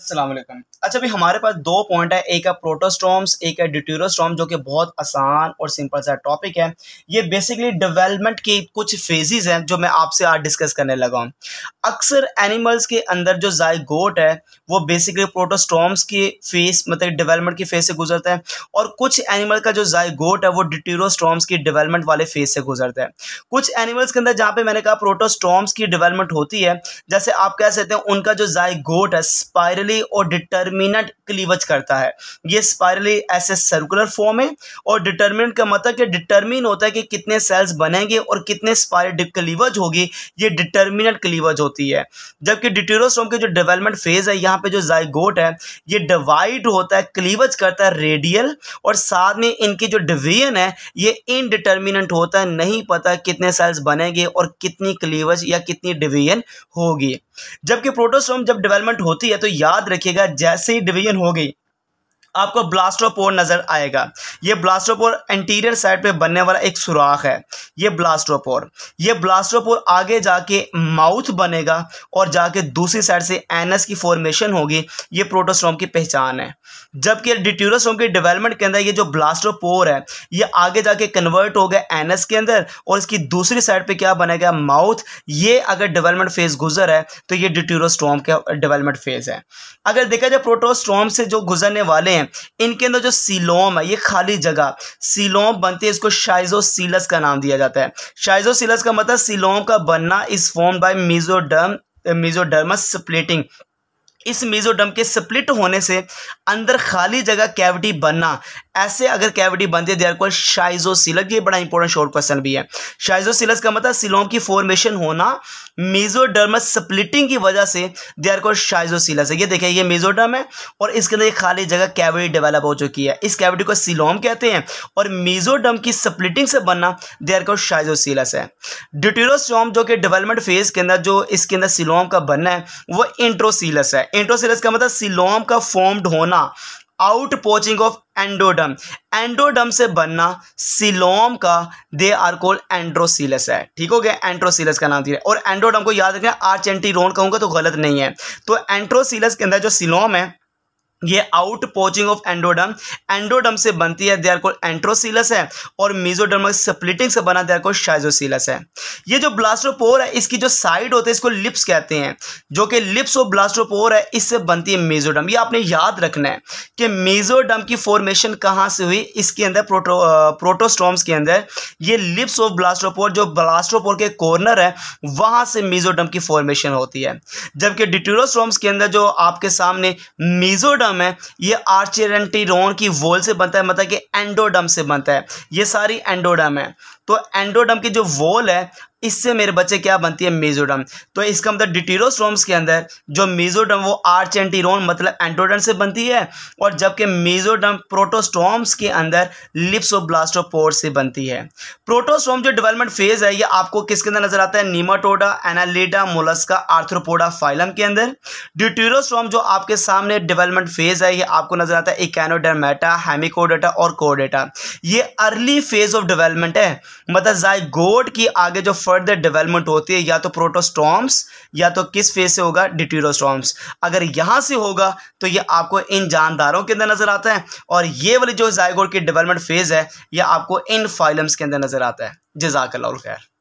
असलम अच्छा भाई हमारे पास दो पॉइंट है एक है प्रोटोस्टोम्स एक है ड्यूट्यूरोस्टोम जो कि बहुत आसान और सिंपल सा टॉपिक है ये बेसिकली डेवलपमेंट की कुछ फेजेस हैं जो मैं आपसे आज डिस्कस करने लगा हूँ अक्सर एनिमल्स के अंदर जो जायगोट है वो बेसिकली प्रोटोस्टोम्स की फेस मतलब डेवलपमेंट की फेज से गुजरता है और कुछ एनिमल का जो जायगोट है वो ड्यूट्यूरोस्टोम्स की डेवलपमेंट वाले फेज से गुजरता है कुछ एनिमल्स के अंदर जहाँ पे मैंने कहा प्रोटोस्टोम्स की डेवलपमेंट होती है जैसे आप कह सकते हैं उनका जो जायगोट है स्पायरल और डिटर्मिनेंट क्लीवज करता है ये स्पायरली ऐसे सर्कुलर फॉर्म है और डिटर्मिनेंट का मतलब कि डिटर्मिन होता है कि कितने सेल्स बनेंगे और कितने स्पायरल क्लीवज होगी ये डिटर्मिनेंट क्लीवज होती है जबकि डिटेरोसोम के जो डेवलपमेंट फेज है यहाँ पे जो जाइगोट है ये डिवाइड होता है क्लीवज करता है रेडियल और साथ में इनकी जो डिवीजन है ये इनडिटर्मिनेंट होता है नहीं पता कितने सेल्स बनेंगे और कितनी क्लीवज या कितनी डिवीजन होगी जबकि प्रोटोसोम जब डेवलपमेंट होती है तो याद रखिएगा जैसे ही डिवीजन हो गई आपको ब्लास्टोपोर नज़र आएगा ये ब्लास्टोपोर इंटीरियर साइड पे बनने वाला एक सुराख है ये ब्लास्टोपोर ये ब्लास्टोपोर आगे जाके माउथ बनेगा और जाके दूसरी साइड से एनस की फॉर्मेशन होगी ये प्रोटोस्ट्रोम की पहचान है जबकि डिट्यूरोस्ट्रोम की डेवलपमेंट के अंदर ये जो ब्लास्टोपोर है ये आगे जाके कन्वर्ट हो गया एनस के अंदर और इसकी दूसरी साइड पर क्या बनेगा माउथ ये अगर डिवेलपमेंट फेज़ गुजर है तो ये डिट्यूरोस्ट्रोम का डेवलपमेंट फेज़ है अगर देखा जाए प्रोटोस्ट्रोम से जो गुजरने वाले हैं इनके अंदर जो सिलोम है ये खाली जगह सिलोम बनती है इसको शाइजोसीलस का नाम दिया जाता है शाइजोसीलस का मतलब सिलोम का बनना is form by mesoderm mesoderms splitting इस मीजोडम के स्प्लिट होने से अंदर खाली जगह कैविटी बनना ऐसे अगर कैविटी बनते दे आर कॉल्ड शाइजोसिलस ये बड़ा इंपॉर्टेंट शॉर्ट क्वेश्चन भी है शाइजोसिलस का मतलब सिलोम की फॉर्मेशन होना मेजोडर्मस स्प्लिटिंग की वजह से देर आर कॉल्ड शाइजोसिलस है ये देखिए ये मेजोडर्म है और इसके अंदर खाली जगह कैविटी डेवलप हो चुकी है इस कैविटी को सिलोम कहते हैं और मेजोडर्म की स्प्लिटिंग से बनना देर आर कॉल्ड शाइजोसिलस है ड्यूटेरोस्टोम जो कि डेवलपमेंट फेज के अंदर जो इसके अंदर सिलोम का बनना है वो इंट्रोसिलस है इंट्रोसिलस का मतलब सिलोम का फॉर्म्ड होना out pouching of endoderm endoderm से बनना सिलोम का दे आर कोल्ड एंड्रोसिलस है ठीक हो गया एंट्रोसिलस का नाम दिया और एंडोडम को याद रखना आर्चेंटीरोन कहूंगा तो गलत नहीं है तो एंट्रोसिलस के अंदर जो सिलोम है ये out pouching of endoderm endoderm से बनती है देर को एंट्रोसिलस है और मीजोडर्म स्प्लिटिंग से बना देर को शाइजोसिलस है ये जो ब्लास्टोपोर है इसकी जो साइड होते हैं इसको लिप्स कहते हैं जो कि लिप्स ऑफ ब्लास्टोपोर है इससे बनती है मीजोडम ये आपने याद रखना है कि मीजोडम की फॉर्मेशन कहाँ से हुई इसके अंदर प्रोटो प्रोटोस्टोम्स के अंदर ये लिप्स ऑफ ब्लास्टोपोर जो ब्लास्टोपोर के कॉर्नर है वहाँ से मीजोडम की फॉर्मेशन होती है जबकि डिटोरोस्ट्रोम्स के अंदर जो आपके सामने मीजोडम एंडोडम है ये आर्चेरेंटीरोन की वोल से बनता है मतलब कि एंडोडम से बनता है ये सारी एंडोडम है तो एंडोडम की जो वॉल है इससे मेरे बच्चे क्या बनती है मेजोडम तो इसका मतलब डिटीरोस्ट्रोम्स के अंदर जो मेजोडम वो आर्च एंटीरोन मतलब एंडोडम से बनती है और जबकि मेजोडम प्रोटोस्ट्रोम्स के अंदर लिप्सोब्लास्टोपोर से बनती है प्रोटोस्ट्रोम जो डेवलपमेंट फेज है ये आपको किसके अंदर नजर आता है Nematoda Annelida Mollusca Arthropoda phylum के अंदर ड्यूटीरोस्ट्रोम जो आपके सामने डिवेलपमेंट फेज है ये आपको नजर आता है इकैनोडरमेटा हेमिकोडेटा और कोडेटा ये अर्ली फेज ऑफ डिवेलपमेंट है मतलब जाइगोट की आगे जो फर्दर डेवलपमेंट होती है या तो प्रोटोस्टॉम्स या तो किस फेज से होगा डिटीरोस्टॉम्स अगर यहाँ से होगा तो ये आपको इन जानदारों के अंदर नज़र आता है और ये वाली जो जाइगोट की डेवलपमेंट फेज़ है ये आपको इन फाइलम्स के अंदर नज़र आता है जजाकल्ला खैर